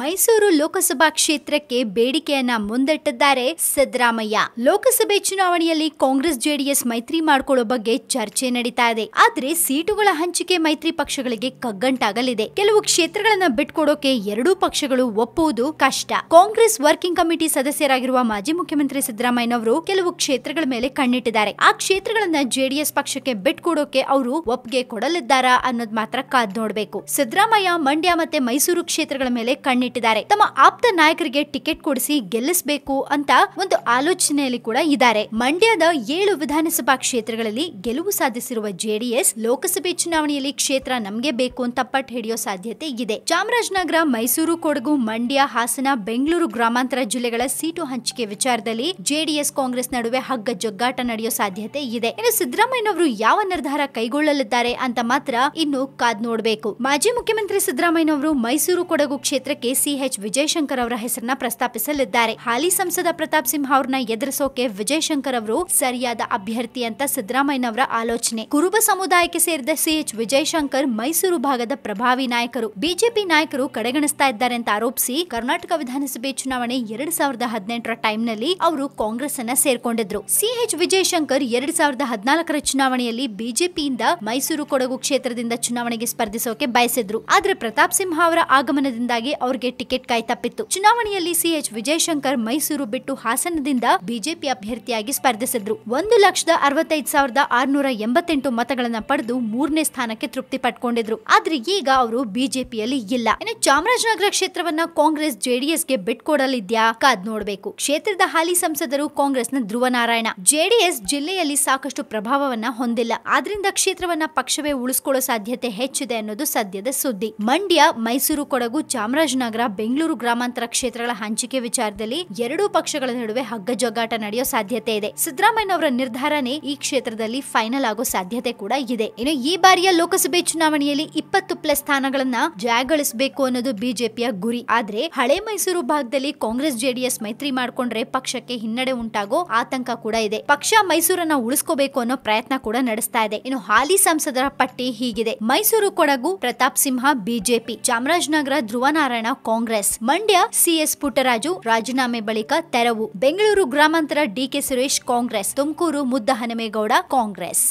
ಮೈಸೂರು ಲೋಕಸಭಾ ಕ್ಷೇತ್ರಕ್ಕೆ ಬೇಡಿಕೆಯನ್ನ ಮುಂದಿಟ್ಟಿದ್ದಾರೆ ಸಿದ್ದರಾಮಯ್ಯ ಲೋಕಸಭೆ ಚುನಾವಣೆಯಲ್ಲಿ ಕಾಂಗ್ರೆಸ್ ಜೆಡಿಎಸ್ ಮೈತ್ರಿ ಮಾಡಿಕೊಳ್ಳೋ ಬಗ್ಗೆ ಚರ್ಚೆ ನಡೀತಾ ಇದೆ ಆದ್ರೆ ಸೀಟುಗಳ ಹಂಚಿಕೆ ಮೈತ್ರಿ ಪಕ್ಷಗಳಿಗೆ ಕಗ್ಗಂಟಾಗಲಿದೆ ಕೆಲವು ಕ್ಷೇತ್ರಗಳನ್ನ ಬಿಟ್ಕೊಡೋಕೆ ಎರಡೂ ಪಕ್ಷಗಳು ಒಪ್ಪುವುದು ಕಷ್ಟ ಕಾಂಗ್ರೆಸ್ ವರ್ಕಿಂಗ್ ಕಮಿಟಿ ಸದಸ್ಯರಾಗಿರುವ ಮಾಜಿ ಮುಖ್ಯಮಂತ್ರಿ ಸಿದ್ದರಾಮಯ್ಯನವರು ಕೆಲವು ಕ್ಷೇತ್ರಗಳ ಮೇಲೆ ಕಣ್ಣಿಟ್ಟಿದ್ದಾರೆ ಆ ಕ್ಷೇತ್ರಗಳನ್ನ ಜೆಡಿಎಸ್ ಪಕ್ಷಕ್ಕೆ ಬಿಟ್ಕೊಡೋಕೆ ಅವರು ಒಪ್ಪಿಗೆ ಕೊಡಲಿದ್ದಾರಾ ಅನ್ನೋದ್ ಮಾತ್ರ ಕಾದ್ ನೋಡ್ಬೇಕು ಸಿದ್ದರಾಮಯ್ಯ ಮಂಡ್ಯ ಮತ್ತೆ ಮೈಸೂರು ಕ್ಷೇತ್ರಗಳ ಮೇಲೆ ಕಣ್ಣು ಕಣ್ಣಿಟ್ಟಿದ್ದಾರೆ ತಮ್ಮ ಆಪ್ತ ನಾಯಕರಿಗೆ ಟಿಕೆಟ್ ಕೊಡಿಸಿ ಗೆಲ್ಲಿಸಬೇಕು ಅಂತ ಒಂದು ಆಲೋಚನೆಯಲ್ಲಿ ಕೂಡ ಇದ್ದಾರೆ ಮಂಡ್ಯದ ಏಳು ವಿಧಾನಸಭಾ ಕ್ಷೇತ್ರಗಳಲ್ಲಿ ಗೆಲುವು ಸಾಧಿಸಿರುವ ಜೆಡಿಎಸ್ ಲೋಕಸಭೆ ಚುನಾವಣೆಯಲ್ಲಿ ಕ್ಷೇತ್ರ ನಮಗೆ ಬೇಕು ಅಂತ ಪಟ್ಟು ಹಿಡಿಯೋ ಸಾಧ್ಯತೆ ಇದೆ ಚಾಮರಾಜನಗರ ಮೈಸೂರು ಕೊಡಗು ಮಂಡ್ಯ ಹಾಸನ ಬೆಂಗಳೂರು ಗ್ರಾಮಾಂತರ ಜಿಲ್ಲೆಗಳ ಸೀಟು ಹಂಚಿಕೆ ವಿಚಾರದಲ್ಲಿ ಜೆಡಿಎಸ್ ಕಾಂಗ್ರೆಸ್ ನಡುವೆ ಹಗ್ಗ ಜಗ್ಗಾಟ ನಡೆಯೋ ಸಾಧ್ಯತೆ ಇದೆ ಇನ್ನು ಸಿದ್ದರಾಮಯ್ಯನವರು ಯಾವ ನಿರ್ಧಾರ ಕೈಗೊಳ್ಳಲಿದ್ದಾರೆ ಅಂತ ಮಾತ್ರ ಇನ್ನು ಕಾದ್ ನೋಡಬೇಕು ಮಾಜಿ ಮುಖ್ಯಮಂತ್ರಿ ಸಿದ್ದರಾಮಯ್ಯನವರು ಮೈಸೂರು ಕೊಡಗು ಕ್ಷೇತ್ರಕ್ಕೆ ಸಿಎಚ್ ವಿಜಯಶಂಕರ್ ಅವರ ಹೆಸರನ್ನ ಪ್ರಸ್ತಾಪಿಸಲಿದ್ದಾರೆ ಹಾಲಿ ಸಂಸದ ಪ್ರತಾಪ್ ಸಿಂಹ ಅವ್ರನ್ನ ಎದುರಿಸೋಕೆ ವಿಜಯಶಂಕರ್ ಅವರು ಸರಿಯಾದ ಅಭ್ಯರ್ಥಿ ಅಂತ ಅವರ ಆಲೋಚನೆ ಕುರುಬ ಸಮುದಾಯಕ್ಕೆ ಸೇರಿದ ಸಿಎಚ್ ವಿಜಯಶಂಕರ್ ಮೈಸೂರು ಭಾಗದ ಪ್ರಭಾವಿ ನಾಯಕರು ಬಿಜೆಪಿ ನಾಯಕರು ಕಡೆಗಣಿಸ್ತಾ ಇದ್ದಾರೆ ಅಂತ ಆರೋಪಿಸಿ ಕರ್ನಾಟಕ ವಿಧಾನಸಭೆ ಚುನಾವಣೆ ಎರಡ್ ಸಾವಿರದ ಹದಿನೆಂಟರ ಟೈಮ್ನಲ್ಲಿ ಅವರು ಕಾಂಗ್ರೆಸ್ ಅನ್ನ ಸೇರ್ಕೊಂಡಿದ್ರು ಸಿಎಚ್ ವಿಜಯಶಂಕರ್ ಎರಡ್ ಸಾವಿರದ ಹದಿನಾಲ್ಕರ ಚುನಾವಣೆಯಲ್ಲಿ ಬಿಜೆಪಿಯಿಂದ ಮೈಸೂರು ಕೊಡಗು ಕ್ಷೇತ್ರದಿಂದ ಚುನಾವಣೆಗೆ ಸ್ಪರ್ಧಿಸೋಕೆ ಬಯಸಿದ್ರು ಆದ್ರೆ ಪ್ರತಾಪ್ ಸಿಂಹ ಅವರ ಆಗಮನದಿಂದಾಗಿ ಅವ್ರಿಗೆ ಅವರಿಗೆ ಟಿಕೆಟ್ ಕಾಯ್ತಪ್ಪಿತ್ತು ಚುನಾವಣೆಯಲ್ಲಿ ಸಿಎಚ್ ವಿಜಯಶಂಕರ್ ಮೈಸೂರು ಬಿಟ್ಟು ಹಾಸನದಿಂದ ಬಿಜೆಪಿ ಅಭ್ಯರ್ಥಿಯಾಗಿ ಸ್ಪರ್ಧಿಸಿದ್ರು ಒಂದು ಲಕ್ಷದ ಅರವತ್ತೈದು ಸಾವಿರದ ಆರ್ನೂರ ಎಂಬತ್ತೆಂಟು ಮತಗಳನ್ನ ಪಡೆದು ಮೂರನೇ ಸ್ಥಾನಕ್ಕೆ ತೃಪ್ತಿ ಪಟ್ಕೊಂಡಿದ್ರು ಆದ್ರೆ ಈಗ ಅವರು ಬಿಜೆಪಿಯಲ್ಲಿ ಇಲ್ಲ ಇನ್ನು ಚಾಮರಾಜನಗರ ಕ್ಷೇತ್ರವನ್ನ ಕಾಂಗ್ರೆಸ್ ಜೆಡಿಎಸ್ ಗೆ ಬಿಟ್ಕೊಡಲಿದ್ಯಾ ಕಾದ್ ನೋಡಬೇಕು ಕ್ಷೇತ್ರದ ಹಾಲಿ ಸಂಸದರು ಕಾಂಗ್ರೆಸ್ನ ಧ್ರುವ ನಾರಾಯಣ ಜೆಡಿಎಸ್ ಜಿಲ್ಲೆಯಲ್ಲಿ ಸಾಕಷ್ಟು ಪ್ರಭಾವವನ್ನ ಹೊಂದಿಲ್ಲ ಆದ್ರಿಂದ ಕ್ಷೇತ್ರವನ್ನ ಪಕ್ಷವೇ ಉಳಿಸ್ಕೊಳ್ಳೋ ಸಾಧ್ಯತೆ ಹೆಚ್ಚಿದೆ ಅನ್ನೋದು ಸದ್ಯದ ಸುದ್ದಿ ಮಂಡ್ಯ ಮೈಸೂರು ಕೊಡಗು ಚಾಮರಾಜನಗರ ನಗರ ಬೆಂಗಳೂರು ಗ್ರಾಮಾಂತರ ಕ್ಷೇತ್ರಗಳ ಹಂಚಿಕೆ ವಿಚಾರದಲ್ಲಿ ಎರಡೂ ಪಕ್ಷಗಳ ನಡುವೆ ಜಗ್ಗಾಟ ನಡೆಯೋ ಸಾಧ್ಯತೆ ಇದೆ ಸಿದ್ದರಾಮಯ್ಯ ಅವರ ನಿರ್ಧಾರನೇ ಈ ಕ್ಷೇತ್ರದಲ್ಲಿ ಫೈನಲ್ ಆಗೋ ಸಾಧ್ಯತೆ ಕೂಡ ಇದೆ ಇನ್ನು ಈ ಬಾರಿಯ ಲೋಕಸಭೆ ಚುನಾವಣೆಯಲ್ಲಿ ಇಪ್ಪತ್ತು ಪ್ಲಸ್ ಸ್ಥಾನಗಳನ್ನ ಜಯಗಳಿಸಬೇಕು ಅನ್ನೋದು ಬಿಜೆಪಿಯ ಗುರಿ ಆದ್ರೆ ಹಳೆ ಮೈಸೂರು ಭಾಗದಲ್ಲಿ ಕಾಂಗ್ರೆಸ್ ಜೆಡಿಎಸ್ ಮೈತ್ರಿ ಮಾಡಿಕೊಂಡ್ರೆ ಪಕ್ಷಕ್ಕೆ ಹಿನ್ನಡೆ ಉಂಟಾಗೋ ಆತಂಕ ಕೂಡ ಇದೆ ಪಕ್ಷ ಮೈಸೂರನ್ನ ಉಳಿಸ್ಕೋಬೇಕು ಅನ್ನೋ ಪ್ರಯತ್ನ ಕೂಡ ನಡೆಸ್ತಾ ಇದೆ ಇನ್ನು ಹಾಲಿ ಸಂಸದರ ಪಟ್ಟಿ ಹೀಗಿದೆ Mysuru Kodagu Pratap Simha BJP Chamarajanagar Dhruva Narayan Congress Mandya CS Puttaraju ರಾಜೀನಾಮೆ ಬಳಿಕ ತೆರವು ಬೆಂಗಳೂರು ಗ್ರಾಮಾಂತರ ಡಿಕೆ ಸುರೇಶ್ ಕಾಂಗ್ರೆಸ್ ತುಮಕೂರು ಮುದ್ದಹನುಮೇಗೌಡ ಕಾಂಗ್ರೆಸ್